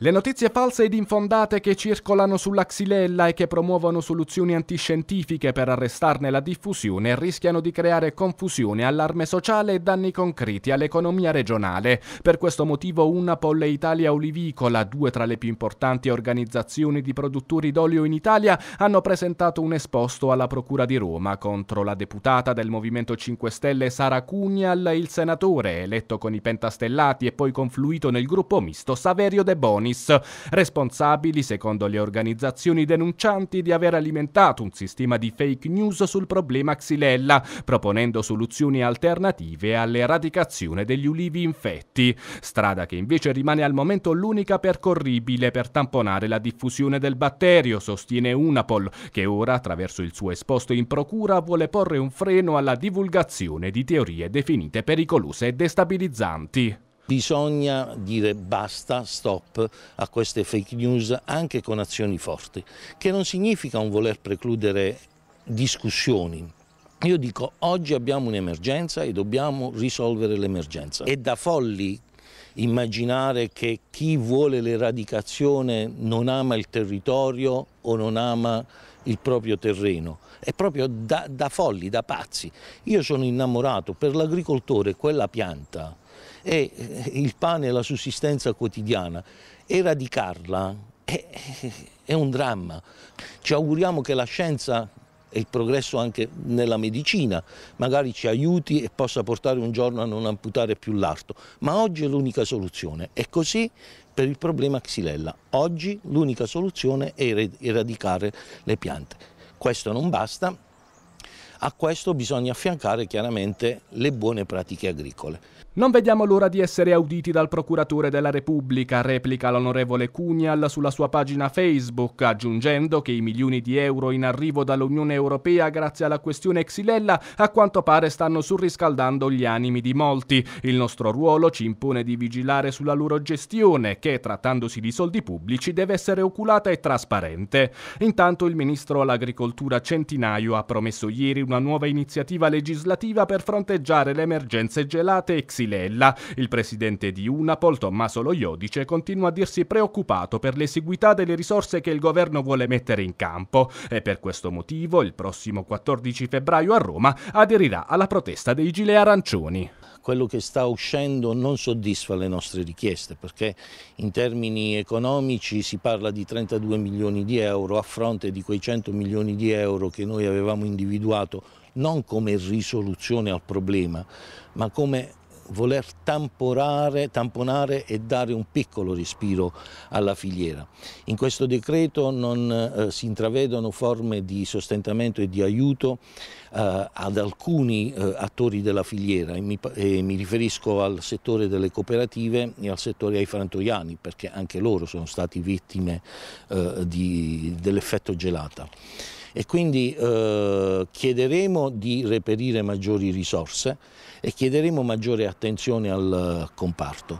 Le notizie false ed infondate che circolano sulla xylella e che promuovono soluzioni antiscientifiche per arrestarne la diffusione rischiano di creare confusione, allarme sociale e danni concreti all'economia regionale. Per questo motivo una Polle Italia Olivicola, due tra le più importanti organizzazioni di produttori d'olio in Italia, hanno presentato un esposto alla Procura di Roma contro la deputata del Movimento 5 Stelle Sara Cugnal e il senatore, eletto con i pentastellati e poi confluito nel gruppo misto Saverio De Boni Ioannis, responsabili, secondo le organizzazioni denuncianti, di aver alimentato un sistema di fake news sul problema Xylella, proponendo soluzioni alternative all'eradicazione degli ulivi infetti, strada che invece rimane al momento l'unica percorribile per tamponare la diffusione del batterio, sostiene Unapol, che ora, attraverso il suo esposto in procura, vuole porre un freno alla divulgazione di teorie definite pericolose e destabilizzanti. Bisogna dire basta, stop a queste fake news anche con azioni forti, che non significa un voler precludere discussioni, io dico oggi abbiamo un'emergenza e dobbiamo risolvere l'emergenza. È da folli immaginare che chi vuole l'eradicazione non ama il territorio o non ama il proprio terreno. È proprio da, da folli, da pazzi. Io sono innamorato per l'agricoltore quella pianta e eh, il pane e la sussistenza quotidiana. Eradicarla è, è un dramma. Ci auguriamo che la scienza e il progresso anche nella medicina magari ci aiuti e possa portare un giorno a non amputare più l'arto, ma oggi è l'unica soluzione. È così per il problema xylella. Oggi l'unica soluzione è eradicare le piante. Questo non basta, a questo bisogna affiancare chiaramente le buone pratiche agricole. Non vediamo l'ora di essere auditi dal procuratore della Repubblica, replica l'onorevole Cugnal sulla sua pagina Facebook, aggiungendo che i milioni di euro in arrivo dall'Unione Europea grazie alla questione Xylella a quanto pare stanno surriscaldando gli animi di molti. Il nostro ruolo ci impone di vigilare sulla loro gestione, che trattandosi di soldi pubblici deve essere oculata e trasparente. Intanto il ministro all'agricoltura Centinaio ha promesso ieri una nuova iniziativa legislativa per fronteggiare le emergenze gelate e xilella. Il presidente di Unapol, Tommaso Loiodice, continua a dirsi preoccupato per l'esiguità delle risorse che il governo vuole mettere in campo e per questo motivo il prossimo 14 febbraio a Roma aderirà alla protesta dei gilet arancioni quello che sta uscendo non soddisfa le nostre richieste perché in termini economici si parla di 32 milioni di euro a fronte di quei 100 milioni di euro che noi avevamo individuato non come risoluzione al problema ma come voler tamporare, tamponare e dare un piccolo respiro alla filiera. In questo decreto non eh, si intravedono forme di sostentamento e di aiuto eh, ad alcuni eh, attori della filiera e mi, e mi, riferisco al settore delle cooperative e al settore ai frantoiani perché anche loro sono stati vittime eh, dell'effetto gelata e quindi eh, chiederemo di reperire maggiori risorse e chiederemo maggiore attenzione al eh, comparto.